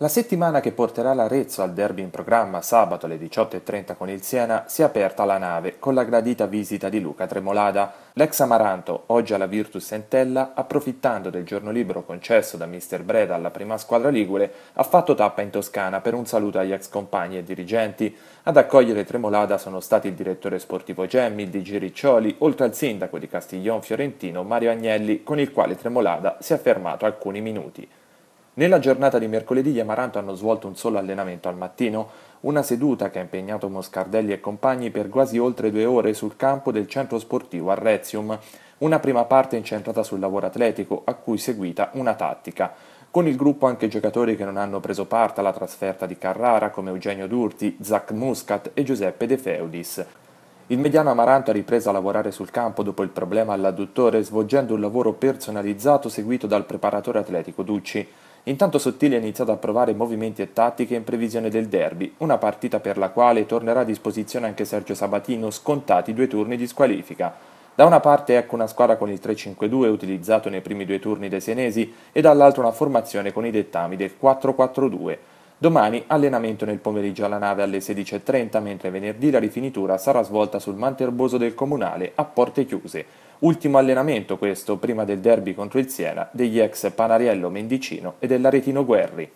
La settimana che porterà l'Arezzo al derby in programma sabato alle 18.30 con il Siena si è aperta la nave con la gradita visita di Luca Tremolada. L'ex Amaranto, oggi alla Virtus Entella, approfittando del giorno libero concesso da Mr. Breda alla prima squadra ligure, ha fatto tappa in Toscana per un saluto agli ex compagni e dirigenti. Ad accogliere Tremolada sono stati il direttore sportivo Gemmi, il DG Riccioli, oltre al sindaco di Castiglion Fiorentino Mario Agnelli, con il quale Tremolada si è fermato alcuni minuti. Nella giornata di mercoledì gli Amaranto hanno svolto un solo allenamento al mattino, una seduta che ha impegnato Moscardelli e compagni per quasi oltre due ore sul campo del centro sportivo Arrezium, una prima parte incentrata sul lavoro atletico a cui seguita una tattica. Con il gruppo anche giocatori che non hanno preso parte alla trasferta di Carrara come Eugenio Durti, Zach Muscat e Giuseppe De Feudis. Il mediano Amaranto ha ripreso a lavorare sul campo dopo il problema all'adduttore svolgendo un lavoro personalizzato seguito dal preparatore atletico Ducci. Intanto Sottili ha iniziato a provare movimenti e tattiche in previsione del derby, una partita per la quale tornerà a disposizione anche Sergio Sabatino scontati due turni di squalifica. Da una parte ecco una squadra con il 3-5-2 utilizzato nei primi due turni dei senesi e dall'altra una formazione con i dettami del 4-4-2. Domani allenamento nel pomeriggio alla nave alle 16.30, mentre venerdì la rifinitura sarà svolta sul manterboso del comunale a porte chiuse. Ultimo allenamento questo, prima del derby contro il Siena, degli ex Panariello Mendicino e dell'Aretino Guerri.